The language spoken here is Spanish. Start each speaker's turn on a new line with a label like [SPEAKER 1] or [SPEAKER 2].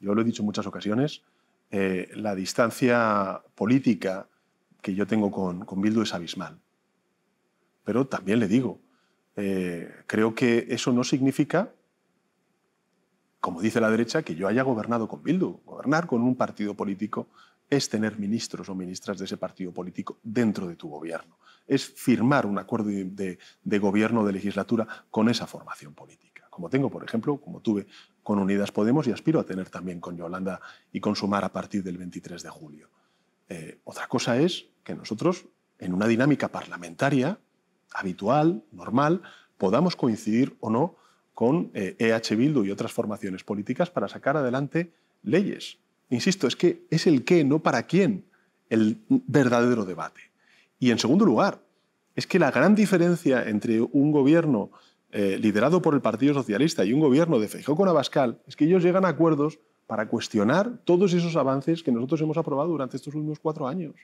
[SPEAKER 1] yo lo he dicho en muchas ocasiones, eh, la distancia política que yo tengo con, con Bildu es abismal. Pero también le digo, eh, creo que eso no significa, como dice la derecha, que yo haya gobernado con Bildu. Gobernar con un partido político es tener ministros o ministras de ese partido político dentro de tu gobierno. Es firmar un acuerdo de, de, de gobierno de legislatura con esa formación política como tengo, por ejemplo, como tuve con Unidas Podemos y aspiro a tener también con Yolanda y con Sumar a partir del 23 de julio. Eh, otra cosa es que nosotros, en una dinámica parlamentaria habitual, normal, podamos coincidir o no con eh, EH Bildu y otras formaciones políticas para sacar adelante leyes. Insisto, es que es el qué, no para quién, el verdadero debate. Y en segundo lugar, es que la gran diferencia entre un gobierno eh, liderado por el Partido Socialista y un gobierno de Feijóo con Abascal, es que ellos llegan a acuerdos para cuestionar todos esos avances que nosotros hemos aprobado durante estos últimos cuatro años.